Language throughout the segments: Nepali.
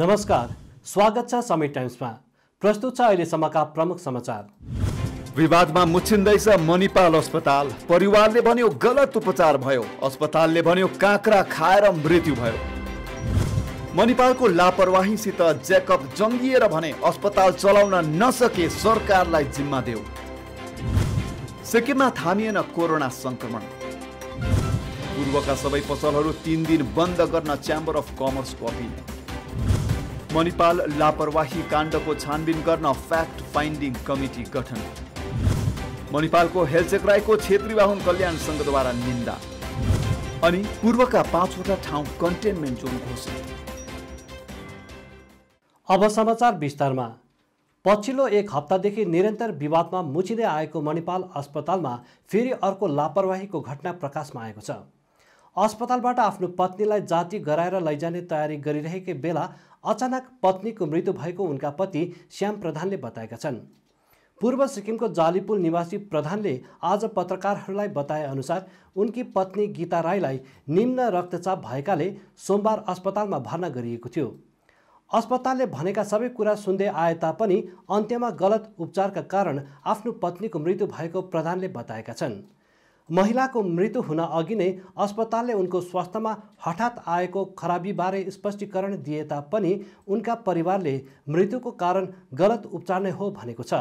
नमस्कार स्वागत छ समय टाइम्समा प्रस्तुत छ अहिलेसम्मका प्रमुख समाचार विवादमा मुछिन्दैछ मणिपाल अस्पताल परिवारले भन्यो गलत उपचार भयो अस्पतालले भन्यो काँक्रा खाएर मृत्यु भयो मणिपालको लापरवाहीसित जेकअप जङ्गिएर भने अस्पताल चलाउन नसके सरकारलाई जिम्मा देऊ सिक्किममा थामिएन कोरोना संक्रमण पूर्वका सबै पसलहरू तिन दिन बन्द गर्न च्याम्बर अफ कमर्सको अपिल मणिपाल लापरवाही काण्डको छानबिन गर्न फ्याक्ट फाइन्डिङ कमिटी गठन मणिपालको हेलचेक राईको क्षेत्री बाहुन कल्याण सङ्घद्वारा निन्दा अनि पूर्वका पाँचवटा ठाउँ कन्टेनमेन्ट जोन घोषित अब समाचार विस्तारमा पछिल्लो एक हप्तादेखि निरन्तर विवादमा मुछिँदै आएको मणिपाल अस्पतालमा फेरि अर्को लापरवाहीको घटना प्रकाशमा आएको छ अस्पतालबाट आफ्नो पत्नीलाई जाति गराएर लैजाने तयारी गरिरहेकै बेला अचानक पत्नीको मृत्यु भएको उनका पति श्याम प्रधानले बताएका छन् पूर्व सिक्किमको जालीपुल निवासी प्रधानले आज पत्रकारहरूलाई बताए अनुसार उनकी पत्नी गीता राईलाई निम्न रक्तचाप भएकाले सोमबार अस्पतालमा भर्ना गरिएको थियो अस्पतालले भनेका सबै कुरा सुन्दै आए तापनि अन्त्यमा गलत उपचारका कारण आफ्नो पत्नीको मृत्यु भएको प्रधानले बताएका छन् महिलाको मृत्यु हुन अघि नै अस्पतालले उनको स्वास्थ्यमा हठात आएको खराबीबारे स्पष्टीकरण दिए तापनि उनका परिवारले मृत्युको कारण गलत उपचार नै हो भनेको छ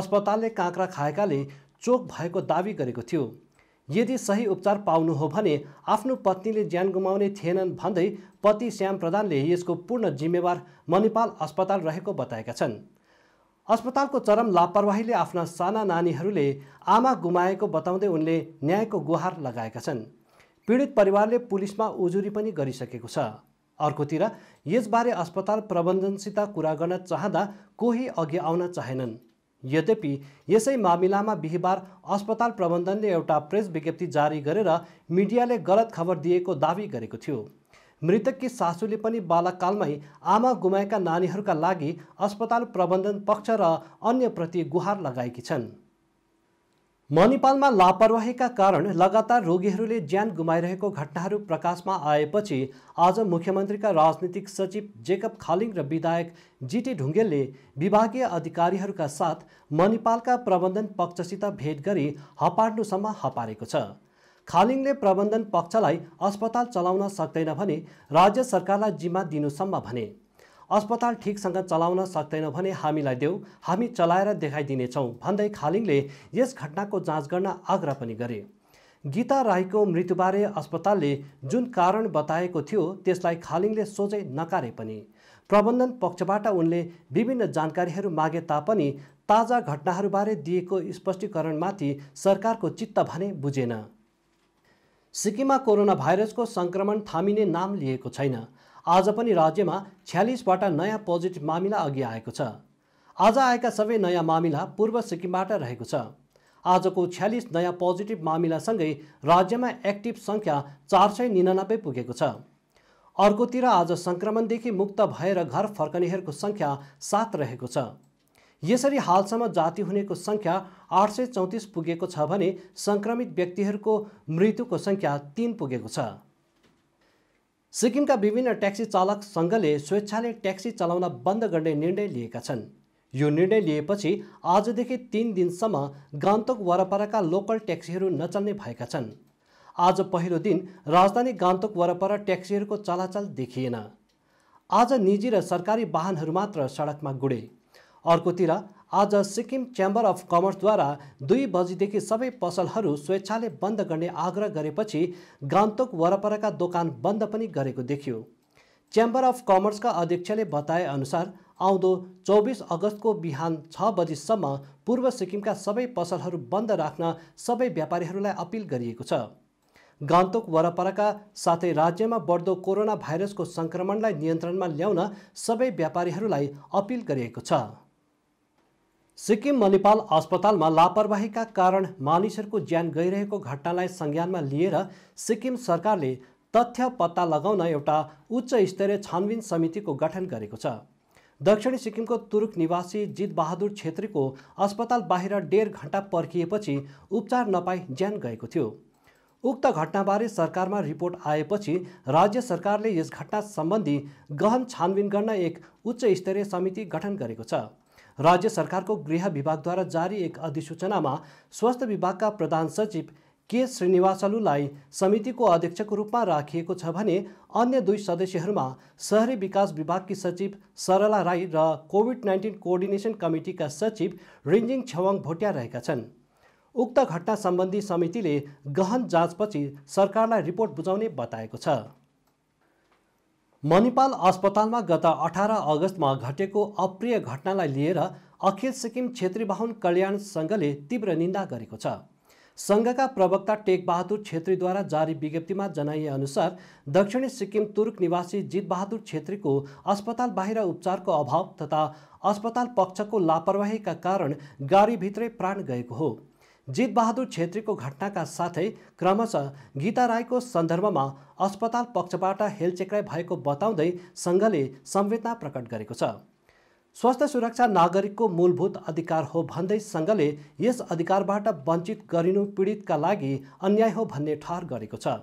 अस्पतालले काँक्रा खाएकाले चोक भएको दावी गरेको थियो यदि सही उपचार पाउनु हो भने आफ्नो पत्नीले ज्यान गुमाउने थिएनन् भन्दै पति श्याम प्रधानले यसको पूर्ण जिम्मेवार मणिपाल अस्पताल रहेको बताएका छन् अस्पतालको चरम लापरवाहीले आफ्ना साना नानीहरूले आमा गुमाएको बताउँदै उनले न्यायको गुहार लगाएका छन् पीडित परिवारले पुलिसमा उजुरी पनि गरिसकेको छ अर्कोतिर यसबारे अस्पताल प्रबन्धनसित कुरा गर्न चाहँदा कोही अघि आउन चाहेनन् यद्यपि यसै मामिलामा बिहिबार अस्पताल प्रबन्धनले एउटा प्रेस विज्ञप्ति जारी गरेर मिडियाले गलत खबर दिएको दावी गरेको थियो मृतककी सासूले पनि बालककालमै आमा गुमाएका नानीहरूका लागि अस्पताल प्रबन्धन पक्ष र अन्यप्रति गुहार लगाएकी छन् मणिपालमा लापरवाहीका कारण लगातार रोगीहरूले ज्यान गुमाइरहेको घटनाहरू प्रकाशमा आएपछि आज मुख्यमन्त्रीका राजनीतिक सचिव जेकब खालिङ र विधायक जिटी ढुङ्गेलले विभागीय अधिकारीहरूका साथ मणिपालका प्रबन्धन पक्षसित भेट गरी हपार्नुसम्म हपारेको छ खालिङले प्रबन्धन पक्षलाई अस्पताल चलाउन सक्दैन भने राज्य सरकारलाई जिम्मा दिनुसम्म भने अस्पताल ठिकसँग चलाउन सक्दैन भने हामीलाई देऊ हामी चलाएर देखाइदिनेछौँ भन्दै खालिङले यस घटनाको जाँच गर्न आग्रह पनि गरे गीता राईको मृत्युबारे अस्पतालले जुन कारण बताएको थियो त्यसलाई खालिङले सोझै नकारे पनि प्रबन्धन पक्षबाट उनले विभिन्न जानकारीहरू मागे तापनि ताजा घटनाहरूबारे दिएको स्पष्टीकरणमाथि सरकारको चित्त भने बुझेन सिक्किममा कोरोना भाइरसको सङ्क्रमण थामिने नाम लिएको छैन आज पनि राज्यमा छ्यालिसवटा नयाँ पोजिटिभ मामिला अघि आएको छ आज आएका सबै नयाँ मामिला पूर्व सिक्किमबाट रहेको छ आजको छ्यालिस नयाँ पोजिटिभ मामिलासँगै राज्यमा एक्टिभ सङ्ख्या चार सय निनानब्बे पुगेको छ अर्कोतिर आज सङ्क्रमणदेखि मुक्त भएर घर फर्कनेहरूको सङ्ख्या सात रहेको छ यसरी हालसम्म जाति हुनेको सङ्ख्या आठ सय चौतिस पुगेको छ भने सङ्क्रमित व्यक्तिहरूको मृत्युको सङ्ख्या तिन पुगेको छ सिक्किमका विभिन्न ट्याक्सी चालक सङ्घले स्वेच्छाले ट्याक्सी चलाउन बन्द गर्ने निर्णय लिएका छन् यो निर्णय लिएपछि आजदेखि तिन दिनसम्म गान्तोक वरपरका लोकल ट्याक्सीहरू नचल्ने भएका छन् आज पहिलो दिन राजधानी गान्तोक वरपर ट्याक्सीहरूको चलाचल देखिएन आज निजी र सरकारी वाहनहरू मात्र सडकमा गुडे अर्कोतिर आज सिक्किम च्याम्बर अफ कमर्सद्वारा दुई बजीदेखि सबै पसलहरू स्वेच्छाले बन्द गर्ने आग्रह गरेपछि गान्तोक वरपरका दोकान बन्द पनि गरेको देखियो च्याम्बर अफ कमर्सका अध्यक्षले बताए अनुसार आउँदो चौबिस अगस्तको बिहान छ बजीसम्म पूर्व सिक्किमका सबै पसलहरू बन्द राख्न सबै व्यापारीहरूलाई अपिल गरिएको छ गान्तोक वरपरका साथै राज्यमा बढ्दो कोरोना भाइरसको सङ्क्रमणलाई नियन्त्रणमा ल्याउन सबै व्यापारीहरूलाई अपिल गरिएको छ सिक्किम मणिपाल अस्पतालमा लापरवाहीका कारण मानिसहरूको ज्यान गइरहेको घटनालाई संज्ञानमा लिएर सिक्किम सरकारले तथ्य पत्ता लगाउन एउटा उच्च स्तरीय छानबिन समितिको गठन गरेको छ दक्षिणी सिक्किमको तुरुक निवासी जित बहादुर छेत्रीको अस्पताल बाहिर डेढ घन्टा पर्खिएपछि उपचार नपाई ज्यान गएको थियो उक्त घटनाबारे सरकारमा रिपोर्ट आएपछि राज्य सरकारले यस घटना सम्बन्धी गहन छानबिन गर्न एक उच्च स्तरीय समिति गठन गरेको छ राज्य सरकारको गृह विभागद्वारा जारी एक अधिसूचनामा स्वास्थ्य विभागका प्रधान सचिव के श्रीनिवासलुलाई समितिको अध्यक्षको रूपमा राखिएको छ भने अन्य दुई सदस्यहरूमा सहरी विकास विभागकी सचिव सरला राई र कोभिड नाइन्टिन कोअर्डिनेसन कमिटीका सचिव रिन्जिङ छेवाङ भोटिया रहेका छन् उक्त घटना सम्बन्धी समितिले गहन जाँचपछि सरकारलाई रिपोर्ट बुझाउने बताएको छ मणिपाल अस्पतालमा गत अठार अगस्तमा घटेको अप्रिय घटनालाई लिएर अखिल सिक्किम छेत्री बाहुन कल्याण सङ्घले तीव्र निन्दा गरेको छ सङ्घका प्रवक्ता टेकबहादुर छेत्रीद्वारा जारी विज्ञप्तिमा जनाइएअनुसार दक्षिणी सिक्किम तुर्क निवासी जितबहादुर छेत्रीको अस्पताल बाहिर उपचारको अभाव तथा अस्पताल पक्षको लापरवाहीका कारण गाडीभित्रै प्राण गएको हो जितबहादुर छेत्रीको घटनाका साथै क्रमशः गीता राईको सन्दर्भमा अस्पताल पक्षबाट हेलचेक्राइ भएको बताउँदै सङ्घले संवेदना प्रकट गरेको छ स्वास्थ्य सुरक्षा नागरिकको मूलभूत अधिकार हो भन्दै सङ्घले यस अधिकारबाट वञ्चित गरिनु पीडितका लागि अन्याय हो भन्ने ठहर गरेको छ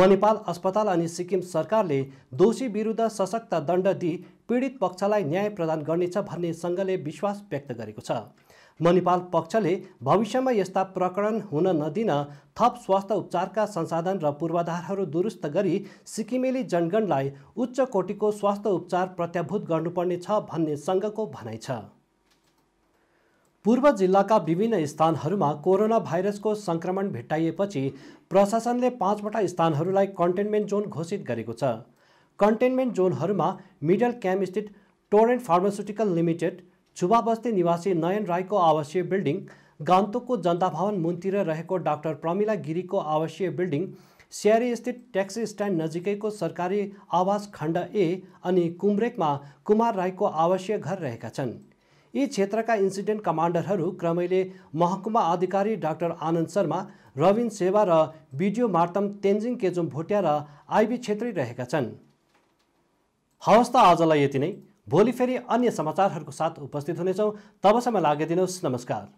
मणिपाल अस्पताल अनि सिक्किम सरकारले दोषी विरुद्ध सशक्त दण्ड दिई पीडित पक्षलाई न्याय प्रदान गर्नेछ भन्ने सङ्घले विश्वास व्यक्त गरेको छ मणिपाल पक्षले भविष्यमा यस्ता प्रकरण हुन नदिन थप स्वास्थ्य उपचारका संसाधन र पूर्वाधारहरू दुरुस्त गरी सिक्किमेली जनगणलाई उच्च कोटिको स्वास्थ्य उपचार प्रत्याभूत गर्नुपर्ने छ भन्ने सङ्घको भनाइ छ पूर्व जिल्लाका विभिन्न स्थानहरूमा कोरोना भाइरसको सङ्क्रमण भेटाइएपछि प्रशासनले पाँचवटा स्थानहरूलाई कन्टेन्मेन्ट जोन घोषित गरेको छ कन्टेन्मेन्ट जोनहरूमा मिडल क्याम्पस्थित टोरेन्ट फार्मास्युटिकल लिमिटेड बस्ती निवासी नयन राईको आवासीय बिल्डिङ गान्तोकको जनता भवन मुनतिर रहेको डाक्टर प्रमिला गिरीको आवासीय बिल्डिङ स्यारी स्थित ट्याक्सी स्ट्यान्ड नजिकैको सरकारी आवास खण्ड ए अनि कुम्रेकमा कुमार राईको आवासीय घर रहेका छन् यी क्षेत्रका इन्सिडेन्ट कमान्डरहरू क्रमैले महकुमा अधिकारी डाक्टर आनन्द शर्मा रविन सेवा र बिडिओ मार्तम तेन्जिङ केजुम भोटिया र आइबी छेत्री रहेका छन् हवस् त आजलाई यति नै भोलि फेरि अन्य समाचारहरूको साथ उपस्थित हुनेछौँ तबसम्म लागिदिनुहोस् नमस्कार